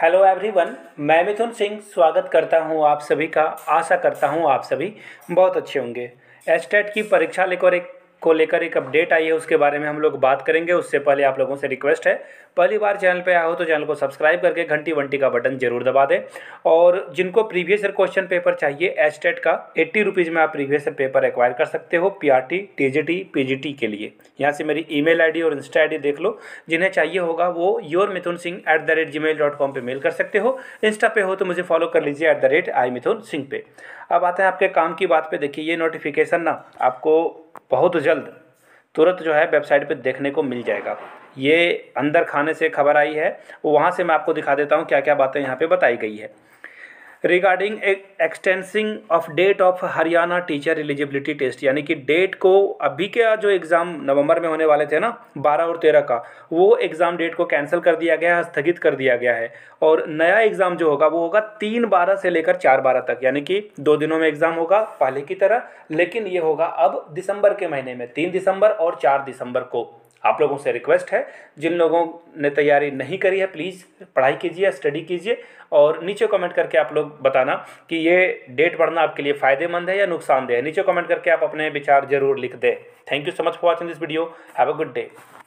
hello everyone मैं मिथुन सिंह स्वागत करता हूं आप सभी का आशा करता हूं आप सभी बहुत अच्छे होंगे एस्टेट की परीक्षा लेकर एक को लेकर एक अपडेट आई है उसके बारे में हम लोग बात करेंगे उससे पहले आप लोगों से रिक्वेस्ट है पहली बार चैनल पे आया हो तो चैनल को सब्सक्राइब करके घंटी वंटी का बटन जरूर दबा दें और जिनको प्रीवियस ईयर क्वेश्चन पेपर चाहिए एच टेट e का एट्टी रुपीज़ में आप प्रीवियस ईयर पेपर एक्वायर कर सकते हो P R T T G T P G T के लिए यहाँ से मेरी ई मेल आई डी और इंस्टा आई डी देख लो जिन्हें चाहिए होगा वो your Mithun Singh at the rate Gmail dot com पर मेल कर सकते हो इंस्टा पे हो तो मुझे फॉलो कर लीजिए at the rate I Mithun Singh पे अब आते हैं आपके काम की बात पे देखिए ये नोटिफिकेशन ना आपको बहुत जल्द तुरंत जो है वेबसाइट पे देखने को मिल जाएगा ये अंदर खाने से खबर आई है वहाँ से मैं आपको दिखा देता हूँ क्या क्या बातें यहाँ पे बताई गई है regarding extending of date of Haryana teacher eligibility test यानी कि डेट को अभी के जो एग्ज़ाम नवंबर में होने वाले थे ना बारह और तेरह का वो एग्ज़ाम डेट को कैंसिल कर दिया गया है स्थगित कर दिया गया है और नया एग्ज़ाम जो होगा वो होगा तीन बारह से लेकर चार बारह तक यानी कि दो दिनों में एग्ज़ाम होगा पहले की तरह लेकिन ये होगा अब दिसंबर के महीने में तीन दिसंबर और चार दिसंबर को आप लोगों से रिक्वेस्ट है जिन लोगों ने तैयारी नहीं करी है प्लीज़ पढ़ाई कीजिए स्टडी कीजिए और नीचे कमेंट करके आप लोग बताना कि ये डेट पढ़ना आपके लिए फ़ायदेमंद है या नुकसानदेह है नीचे कमेंट करके आप अपने विचार जरूर लिख दें thank you so much for watching this video have a good day